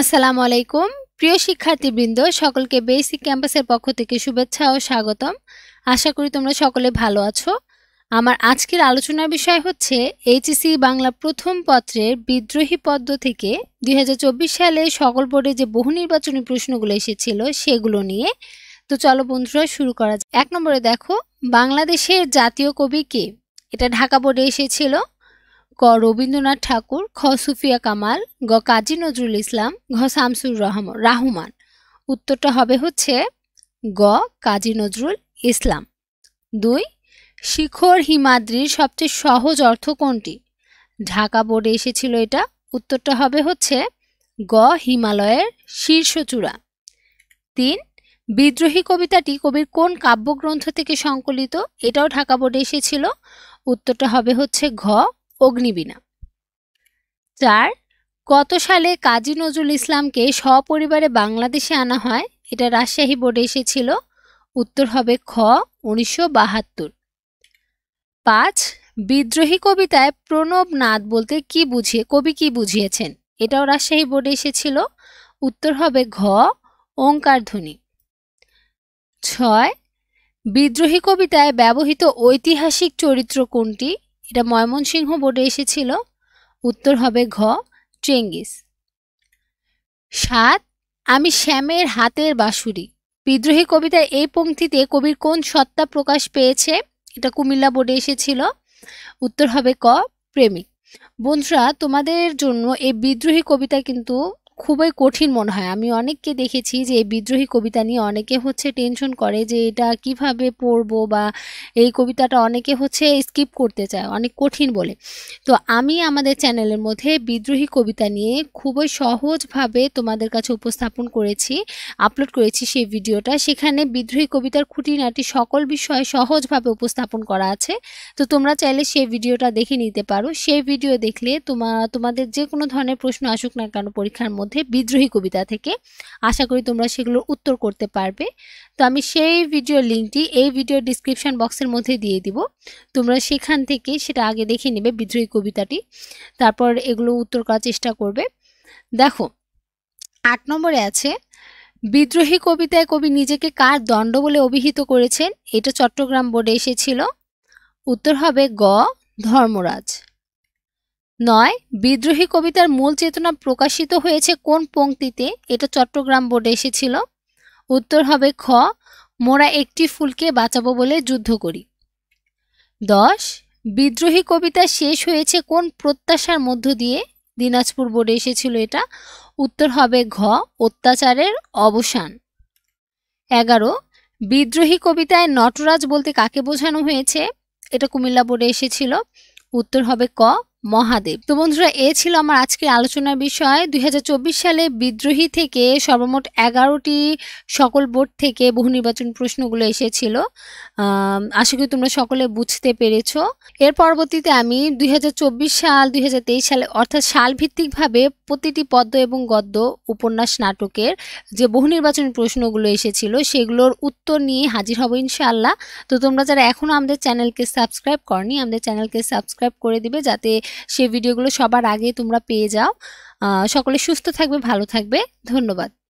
আসসালামু আলাইকুম প্রিয় শিক্ষার্থীবৃন্দ সকলকে বেসিক ক্যাম্পাসের পক্ষ থেকে শুভেচ্ছা ও স্বাগতম আশা করি তোমরা সকলে ভালো আছো আমার আজকের আলোচনার বিষয় হচ্ছে এইচএসি বাংলা প্রথম পত্রের বিদ্রোহী পদ্ম থেকে দুই সালে সকল বোর্ডে যে বহু নির্বাচনী প্রশ্নগুলো এসেছিল সেগুলো নিয়ে তো চলো বন্ধুরা শুরু করা যায় এক নম্বরে দেখো বাংলাদেশের জাতীয় কবি কে এটা ঢাকা বোর্ডে এসেছিল ক রবীন্দ্রনাথ ঠাকুর খ সুফিয়া কামাল গ কাজী নজরুল ইসলাম ঘ শামসুর রহমান রাহমান উত্তরটা হবে হচ্ছে গ কাজী নজরুল ইসলাম দুই শিখর হিমাদ্রির সবচেয়ে সহজ অর্থ কোনটি ঢাকা বোর্ডে এসেছিল এটা উত্তরটা হবে হচ্ছে গ হিমালয়ের শীর্ষচূড়া তিন বিদ্রোহী কবিতাটি কবির কোন কাব্যগ্রন্থ থেকে সংকলিত এটাও ঢাকা বোর্ডে এসেছিল উত্তরটা হবে হচ্ছে ঘ অগ্নিবীণা চার কত সালে কাজী নজরুল ইসলামকে সপরিবারে বাংলাদেশে আনা হয় এটা রাজশাহী বোর্ডে এসেছিল উত্তর হবে খ উনিশশো বাহাত্তর পাঁচ বিদ্রোহী কবিতায় প্রণব নাথ বলতে কি বুঝিয়ে কবি কি বুঝিয়েছেন এটাও রাজশাহী বোর্ডে এসেছিল উত্তর হবে ঘ ওঙ্কারধ্বনি ছয় বিদ্রোহী কবিতায় ব্যবহৃত ঐতিহাসিক চরিত্র কোনটি এটা ময়মনসিংহ বোর্ডে এসেছিল উত্তর হবে ঘ চেঙ্গিস সাত আমি শ্যামের হাতের বাঁশুরি বিদ্রোহী কবিতার এই পংক্তিতে কবির কোন সত্তা প্রকাশ পেয়েছে এটা কুমিল্লা বোর্ডে এসেছিল উত্তর হবে ক প্রেমিক বন্ধুরা তোমাদের জন্য এই বিদ্রোহী কবিতা কিন্তু খুবই কঠিন মনে হয় আমি অনেককে দেখেছি যে এই বিদ্রোহী কবিতা নিয়ে অনেকে হচ্ছে টেনশন করে যে এটা কিভাবে পড়ব বা এই কবিতাটা অনেকে হচ্ছে স্কিপ করতে চায় অনেক কঠিন বলে তো আমি আমাদের চ্যানেলের মধ্যে বিদ্রোহী কবিতা নিয়ে খুবই সহজভাবে তোমাদের কাছে উপস্থাপন করেছি আপলোড করেছি সেই ভিডিওটা সেখানে বিদ্রোহী কবিতার খুঁটিনাটি সকল বিষয়ে সহজভাবে উপস্থাপন করা আছে তো তোমরা চাইলে সেই ভিডিওটা দেখে নিতে পারো সেই ভিডিও দেখলে তোমা তোমাদের যে কোনো ধরনের প্রশ্ন আসুক না কেন পরীক্ষার মধ্যে বিদ্রোহী কবিতা থেকে আশা করি তোমরা সেগুলোর উত্তর করতে পারবে তো আমি সেই ভিডিওর লিঙ্কটি এই ভিডিও ডিসক্রিপশান বক্সের মধ্যে দিয়ে দিব তোমরা সেখান থেকে সেটা আগে দেখে নেবে বিদ্রোহী কবিতাটি তারপর এগুলো উত্তর করার চেষ্টা করবে দেখো আট নম্বরে আছে বিদ্রোহী কবিতায় কবি নিজেকে কার দণ্ড বলে অভিহিত করেছেন এটা চট্টগ্রাম বোর্ডে এসেছিল উত্তর হবে গ ধর্মরাজ নয় বিদ্রোহী কবিতার মূল চেতনা প্রকাশিত হয়েছে কোন পংক্তিতে এটা চট্টগ্রাম বোর্ডে এসেছিল উত্তর হবে খ মোরা একটি ফুলকে বাঁচাবো বলে যুদ্ধ করি দশ বিদ্রোহী কবিতা শেষ হয়েছে কোন প্রত্যাশার মধ্য দিয়ে দিনাজপুর বোর্ডে এসেছিল এটা উত্তর হবে ঘ অত্যাচারের অবসান এগারো বিদ্রোহী কবিতায় নটরাজ বলতে কাকে বোঝানো হয়েছে এটা কুমিল্লা বোর্ডে এসেছিল উত্তর হবে ক মহাদেব তো বন্ধুরা এ ছিল আমার আজকের আলোচনার বিষয় দুই সালে বিদ্রোহী থেকে সর্বমোট এগারোটি সকল বোর্ড থেকে বহু নির্বাচন প্রশ্নগুলো এসেছিল আশা করি তোমরা সকলে বুঝতে পেরেছ এর পরবর্তীতে আমি দুই সাল দুই সালে অর্থাৎ সালভিত্তিকভাবে প্রতিটি পদ্ম এবং গদ্য উপন্যাস নাটকের যে বহু নির্বাচন প্রশ্নগুলো এসেছিল সেগুলোর উত্তর নিয়ে হাজির হব ইনশাল্লাহ তো তোমরা যারা এখনও আমাদের চ্যানেলকে সাবস্ক্রাইব করনি আমাদের চ্যানেলকে সাবস্ক্রাইব করে দিবে যাতে সে ভিডিওগুলো সবার আগে তোমরা পেয়ে যাও সকলে সুস্থ থাকবে ভালো থাকবে ধন্যবাদ